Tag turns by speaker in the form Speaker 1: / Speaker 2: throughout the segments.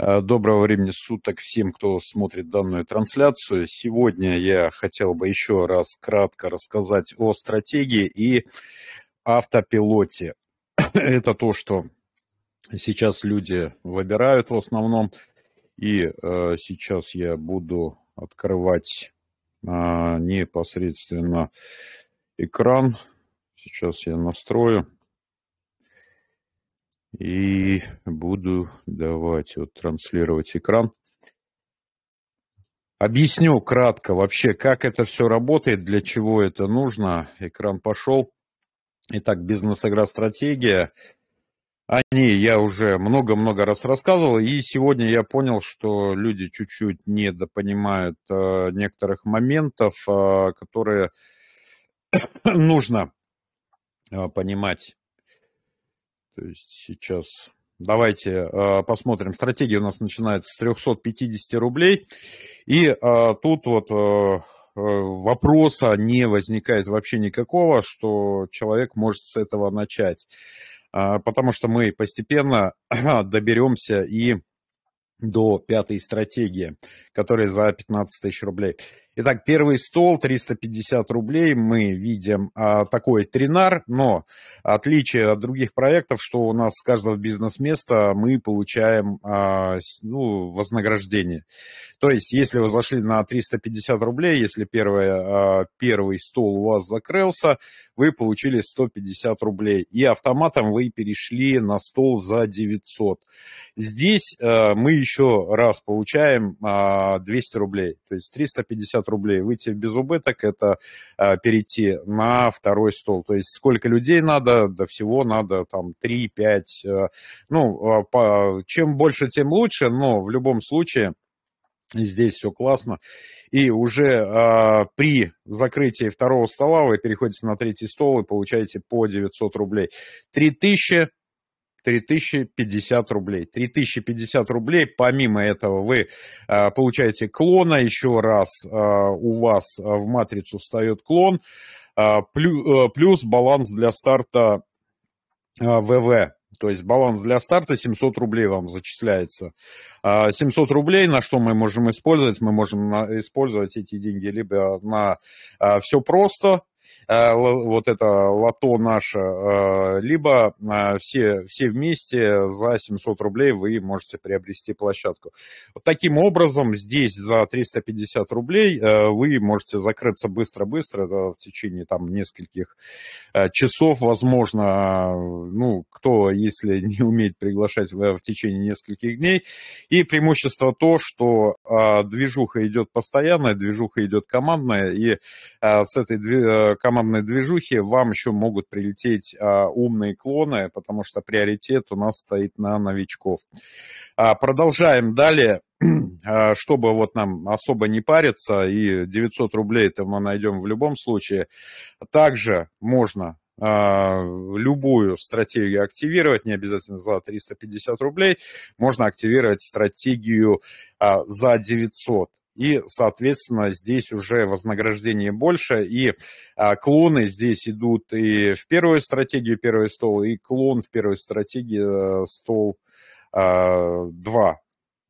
Speaker 1: Э, доброго времени суток всем, кто смотрит данную трансляцию. Сегодня я хотел бы еще раз кратко рассказать о стратегии и автопилоте. Это то, что сейчас люди выбирают в основном. И э, сейчас я буду открывать э, непосредственно экран. Сейчас я настрою. И буду давать, вот, транслировать экран. Объясню кратко вообще, как это все работает, для чего это нужно. Экран пошел. Итак, бизнес-игра «Стратегия». О ней я уже много-много раз рассказывал, и сегодня я понял, что люди чуть-чуть недопонимают э, некоторых моментов, э, которые нужно э, понимать то есть сейчас давайте э, посмотрим. Стратегия у нас начинается с 350 рублей. И э, тут вот э, э, вопроса не возникает вообще никакого, что человек может с этого начать. Э, потому что мы постепенно доберемся и до пятой стратегии, которая за 15 тысяч рублей. Итак, первый стол 350 рублей. Мы видим а, такой тренар, но отличие от других проектов, что у нас с каждого бизнес-места мы получаем а, ну, вознаграждение. То есть, если вы зашли на 350 рублей, если первый, а, первый стол у вас закрылся, вы получили 150 рублей. И автоматом вы перешли на стол за 900. Здесь а, мы еще раз получаем а, 200 рублей. То есть 350 рублей. Выйти без убыток – это э, перейти на второй стол. То есть сколько людей надо, до всего надо там 3-5. Э, ну, э, по, чем больше, тем лучше, но в любом случае здесь все классно. И уже э, при закрытии второго стола вы переходите на третий стол и получаете по 900 рублей. 3000 3050 рублей. 3050 рублей. Помимо этого вы э, получаете клона. Еще раз э, у вас э, в матрицу встает клон. Э, плюс, э, плюс баланс для старта э, ВВ. То есть баланс для старта 700 рублей вам зачисляется. 700 рублей, на что мы можем использовать? Мы можем использовать эти деньги либо на все просто, Э, вот это лото наше, э, либо э, все, все вместе за 700 рублей вы можете приобрести площадку. Вот таким образом здесь за 350 рублей вы можете закрыться быстро-быстро в течение там нескольких часов, возможно, ну, кто, если не умеет приглашать в течение нескольких дней. И преимущество то, что движуха идет постоянная, движуха идет командная, и с этой командной движухи вам еще могут прилететь а, умные клоны, потому что приоритет у нас стоит на новичков. А, продолжаем далее а, чтобы вот нам особо не париться, и 900 рублей это мы найдем в любом случае. Также можно а, любую стратегию активировать, не обязательно за 350 рублей, можно активировать стратегию а, за 900 и, соответственно, здесь уже вознаграждение больше, и а, клоны здесь идут и в первую стратегию первый стол, и клон в первой стратегии э, стол а,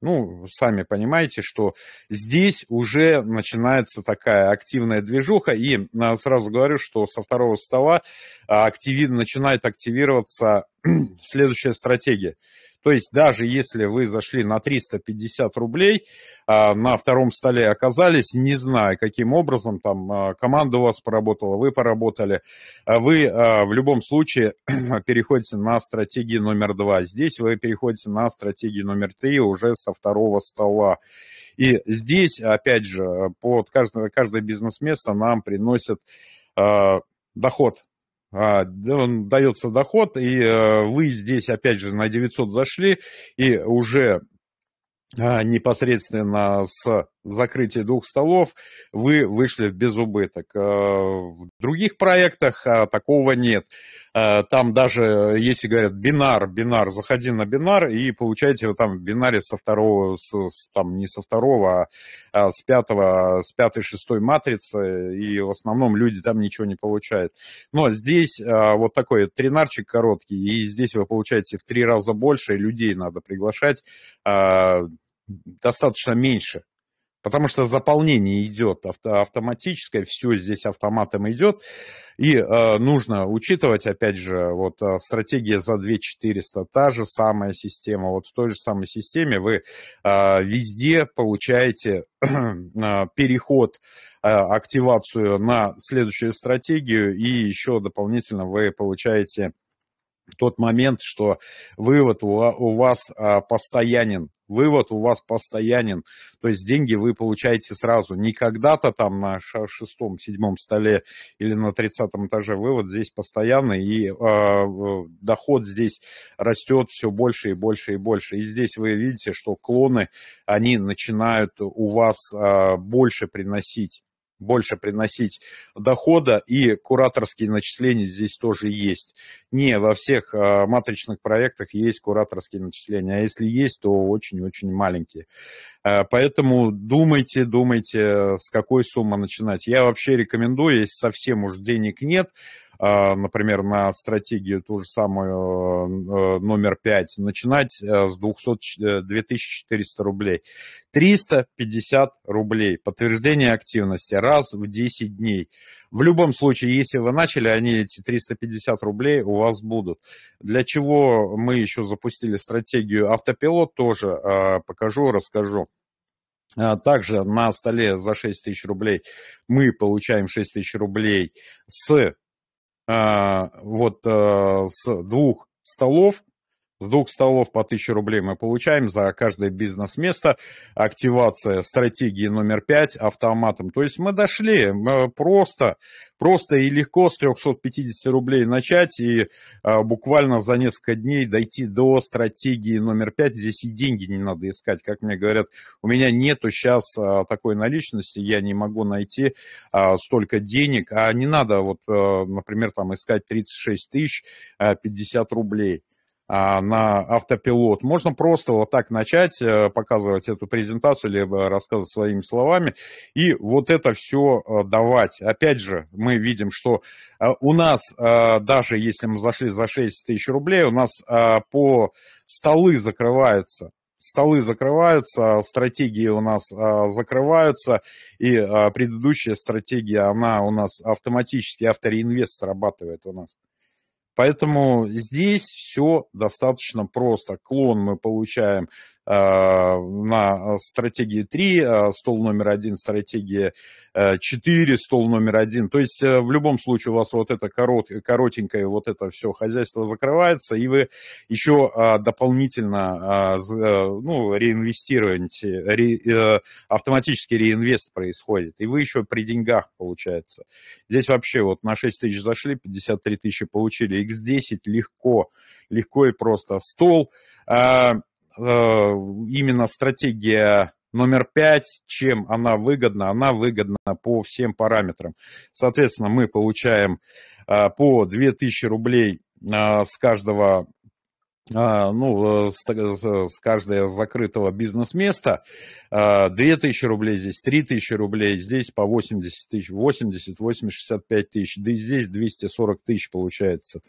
Speaker 1: Ну, сами понимаете, что здесь уже начинается такая активная движуха. И а, сразу говорю, что со второго стола а, активи... начинает активироваться следующая стратегия. То есть даже если вы зашли на 350 рублей, а, на втором столе оказались, не знаю, каким образом там а, команда у вас поработала, вы поработали, а вы в любом случае переходите на стратегии номер два. Здесь вы переходите на стратегию номер три уже со второго стола. И здесь, опять же, под каждое, каждое бизнес-место нам приносит доход, а, он дается доход, и э, вы здесь, опять же, на 900 зашли, и уже а, непосредственно с Закрытие двух столов вы вышли без убыток. Э, в других проектах э, такого нет. Э, там даже, если говорят бинар, бинар, заходи на бинар и получаете там в бинаре со второго, с, там не со второго, а, а с пятого, с пятой, шестой матрицы, и в основном люди там ничего не получают. Но здесь вот такой тренарчик короткий, и здесь вы получаете в три раза больше, людей надо приглашать достаточно меньше потому что заполнение идет авто, автоматическое, все здесь автоматом идет, и э, нужно учитывать, опять же, вот э, стратегия за 2400, та же самая система, вот в той же самой системе вы э, везде получаете э, переход, э, активацию на следующую стратегию, и еще дополнительно вы получаете тот момент, что вывод у, у вас а, постоянен вывод у вас постоянен. То есть деньги вы получаете сразу, не когда-то там на шестом, седьмом столе или на тридцатом этаже. Вывод здесь постоянный, и э, доход здесь растет все больше и больше и больше. И здесь вы видите, что клоны, они начинают у вас э, больше приносить больше приносить дохода, и кураторские начисления здесь тоже есть. Не во всех а, матричных проектах есть кураторские начисления, а если есть, то очень-очень маленькие. А, поэтому думайте, думайте, э, с какой суммы начинать. Я вообще рекомендую, если совсем уж денег нет, а, например, на стратегию ту же самую э, номер 5, начинать э, с 200, 2400 э, рублей. 350 рублей. Подтверждение активности раз в 10 дней. В любом случае, если вы начали, они эти 350 рублей у вас будут. Для чего мы еще запустили стратегию автопилот, тоже а, покажу, расскажу. А, также на столе за 6 тысяч рублей мы получаем 6 тысяч рублей с Э, вот э, с двух столов с двух столов по 1000 рублей мы получаем за каждое бизнес-место. Активация стратегии номер 5 автоматом. То есть мы дошли просто, просто и легко с 350 рублей начать и а, буквально за несколько дней дойти до стратегии номер 5. Здесь и деньги не надо искать. Как мне говорят, у меня нету сейчас а, такой наличности, я не могу найти а, столько денег. А не надо, вот, э, например, там искать 36 тысяч а, 50 рублей. А, на автопилот. Можно просто вот так начать э, показывать эту презентацию, либо рассказывать своими словами, и вот это все э, давать. Опять же, мы видим, что э, у нас, даже если мы зашли за 6 тысяч рублей, у нас по столы закрываются столы закрываются, стратегии у нас а, закрываются, и а, предыдущая стратегия, она у нас автоматически, автореинвест срабатывает у нас. Поэтому здесь все достаточно просто. Клон мы получаем Э, на э, стратегии 3, э, стол номер 1, стратегия 4, стол номер 1. То есть в любом случае у вас вот это коротенькое вот это все хозяйство закрывается, и вы еще дополнительно ну, реинвестируете, ре, автоматически реинвест происходит, и вы еще при деньгах, получается. Здесь вообще вот на 6 тысяч зашли, 53 тысячи получили, x10 легко, легко и просто. Стол... Э, именно стратегия номер пять, чем она выгодна? Она выгодна по всем параметрам. Соответственно, мы получаем э, по 2000 рублей э, с каждого а, ну, э, с, э, с каждого закрытого бизнес-места 2000 а, рублей здесь, 3000 рублей, здесь по 80 тысяч, 80, 80, 65 тысяч, да и здесь 240 тысяч получается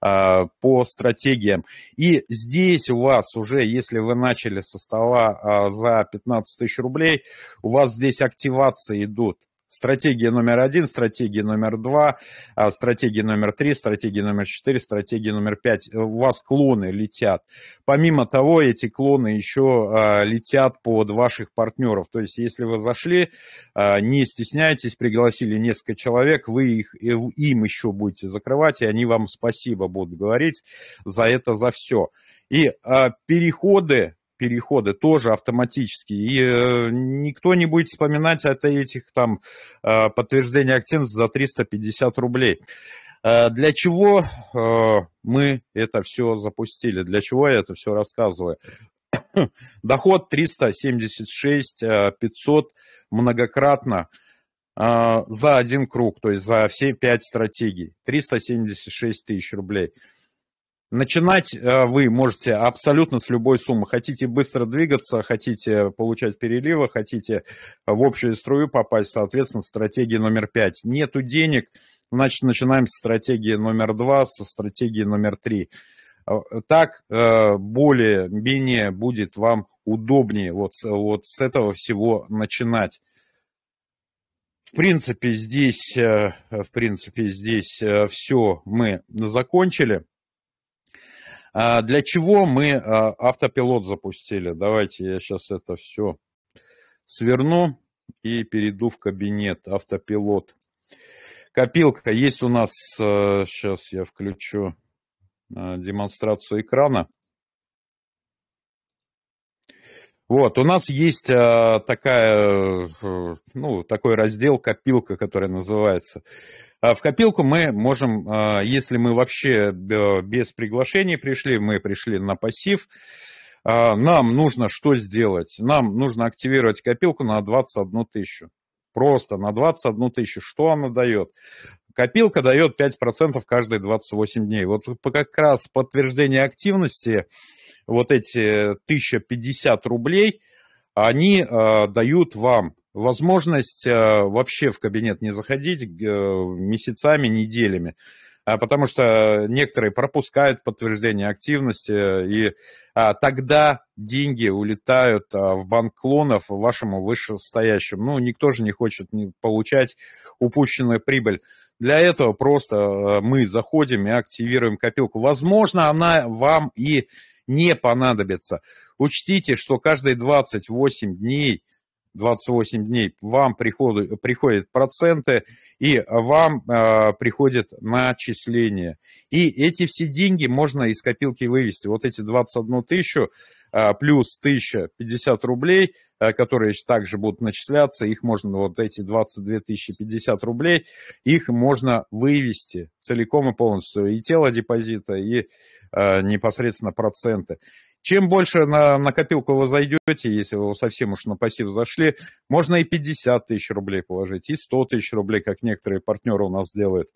Speaker 1: а, по стратегиям. И здесь у вас уже, если вы начали со стола за 15 тысяч рублей, у вас здесь активации идут Стратегия номер один, стратегия номер два, а, стратегия номер три, стратегия номер четыре, стратегия номер пять. Э, у вас клоны летят. Помимо того, эти клоны еще а, летят под ваших партнеров. То есть, если вы зашли, а, не стесняйтесь, пригласили несколько человек, вы их, э, им еще будете закрывать, и они вам спасибо будут говорить за это, за все. И переходы переходы тоже автоматически. И э, никто не будет вспоминать от этих там э, подтверждений активности за 350 рублей. Э, для чего э, мы это все запустили? Для чего я это все рассказываю? Доход 376 500 многократно за один круг, то есть за все пять стратегий. 376 тысяч рублей. Начинать э, вы можете абсолютно с любой суммы. Хотите быстро двигаться, хотите получать переливы, хотите в общую струю попасть, соответственно, стратегия номер пять. Нету денег, значит, начинаем с стратегии номер два, со стратегии номер три. Э, так э, более-менее будет вам удобнее вот, вот с этого всего начинать. В принципе, здесь, в принципе, здесь все мы закончили. А для чего мы а, автопилот запустили? Давайте я сейчас это все сверну и перейду в кабинет автопилот. Копилка есть у нас, сейчас э, я включу э, демонстрацию экрана. Вот, у нас есть э, такая, ну, такой раздел копилка, который называется а в копилку мы можем, а, если мы вообще без приглашения пришли, мы пришли на пассив, а, нам нужно что сделать? Нам нужно активировать копилку на 21 тысячу. Просто на 21 тысячу. Что она дает? Копилка дает 5% каждые 28 дней. Вот как раз подтверждение активности, вот эти 1050 рублей, они э, дают вам возможность э, вообще в кабинет не заходить э, месяцами, неделями, а, потому что некоторые пропускают подтверждение активности, э, и а, тогда деньги улетают а, в банк клонов вашему вышестоящему. Ну, никто же не хочет получать упущенную прибыль. Для этого просто мы заходим и активируем копилку. Возможно, она вам и не понадобится. Учтите, что каждые 28 дней – 28 дней, вам приходу, приходят проценты, и вам э, приходит начисление. И эти все деньги можно из копилки вывести. Вот эти 21 тысячу э, плюс 1050 рублей, э, которые также будут начисляться, их можно, вот эти 22 тысячи 50 рублей, их можно вывести целиком и полностью. И тело депозита, и э, непосредственно проценты. Чем больше на, на копилку вы зайдете, если вы совсем уж на пассив зашли, можно и 50 тысяч рублей положить, и 100 тысяч рублей, как некоторые партнеры у нас делают.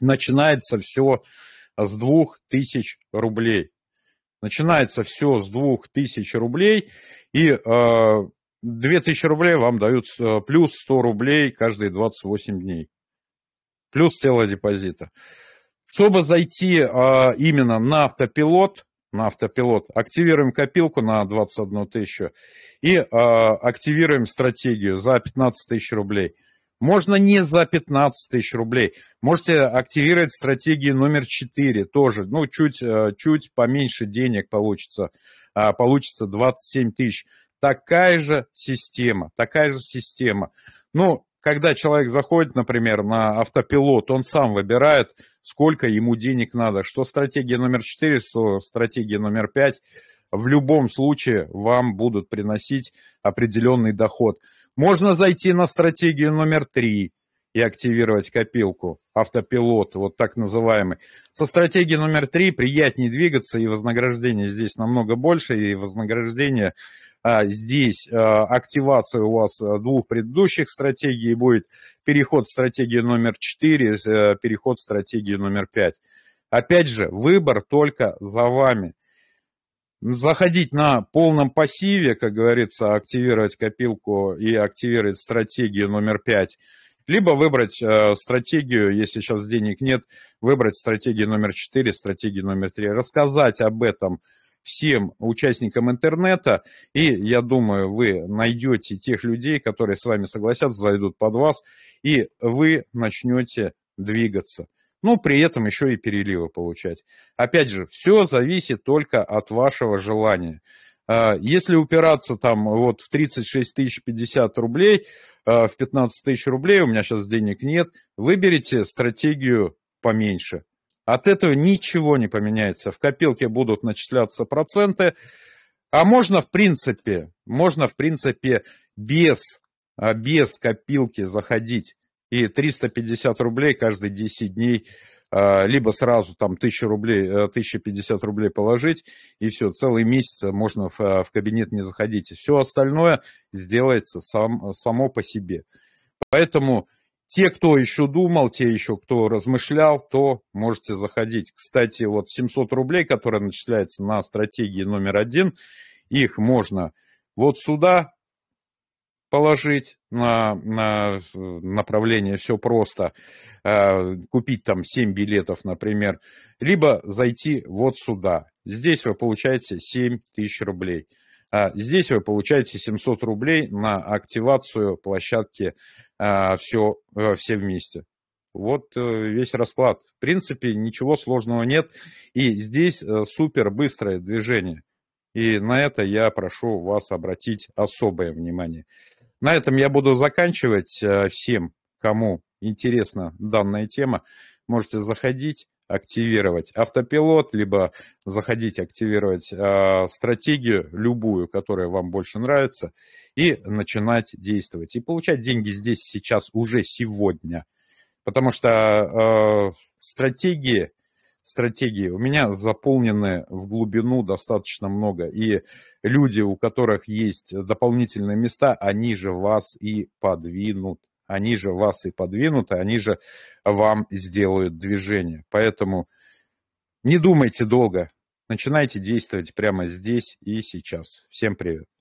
Speaker 1: Начинается все с 2000 рублей. Начинается все с 2000 рублей, и э, 2000 рублей вам дают э, плюс 100 рублей каждые 28 дней. Плюс целая депозита. Чтобы зайти э, именно на автопилот, на автопилот. Активируем копилку на 21 тысячу и э, активируем стратегию за 15 тысяч рублей. Можно не за 15 тысяч рублей. Можете активировать стратегию номер 4 тоже. Ну, чуть, а, чуть поменьше денег получится. А, получится 27 тысяч. Такая же система, такая же система. Ну, когда человек заходит, например, на автопилот, он сам выбирает, сколько ему денег надо. Что стратегия номер 4, что стратегия номер 5, в любом случае вам будут приносить определенный доход. Можно зайти на стратегию номер 3 и активировать копилку, автопилот, вот так называемый. Со стратегии номер 3 приятнее двигаться, и вознаграждение здесь намного больше, и вознаграждение а здесь а, активация у вас а, двух предыдущих стратегий будет переход стратегии номер 4, э, переход стратегии номер 5. Опять же, выбор только за вами. Заходить на полном пассиве, как говорится, активировать копилку и активировать стратегию номер 5 либо выбрать э, стратегию, если сейчас денег нет, выбрать стратегию номер 4, стратегию номер 3, рассказать об этом всем участникам интернета. И я думаю, вы найдете тех людей, которые с вами согласятся, зайдут под вас, и вы начнете двигаться. Ну, при этом еще и переливы получать. Опять же, все зависит только от вашего желания. А, если упираться там вот в 36 тысяч 50 рублей, а, в 15 тысяч рублей, у меня сейчас денег нет, выберите стратегию поменьше – от этого ничего не поменяется. В копилке будут начисляться проценты. А можно, в принципе, можно, в принципе, без, а, без копилки заходить и 350 рублей каждые 10 дней а, либо сразу там 1000 рублей, 1050 э, рублей положить, и все, целый месяц можно в, а, в кабинет не заходить. Все остальное сделается сам, само по себе. Поэтому те, кто еще думал, те еще, кто размышлял, то можете заходить. Кстати, вот 700 рублей, которые начисляются на стратегии номер один, их можно вот сюда положить на, на э, направление «Все просто», э, купить там 7 билетов, например, либо зайти вот сюда. Здесь вы получаете 7 тысяч рублей. А здесь вы получаете 700 рублей на активацию площадки а, все, а, все вместе. Вот э, весь расклад. В принципе, ничего сложного нет. И здесь э, супер быстрое движение. И на это я прошу вас обратить особое внимание. На этом я буду заканчивать. Э, всем, кому интересна данная тема, можете заходить активировать автопилот, либо заходить активировать э, стратегию любую, которая вам больше нравится, и начинать действовать. И получать деньги здесь, сейчас, уже сегодня. Потому что э, стратегии, стратегии у меня заполнены в глубину достаточно много. И люди, у которых есть дополнительные места, они же вас и подвинут. Они же вас и подвинут, они же вам сделают движение. Поэтому не думайте долго, начинайте действовать прямо здесь и сейчас. Всем привет.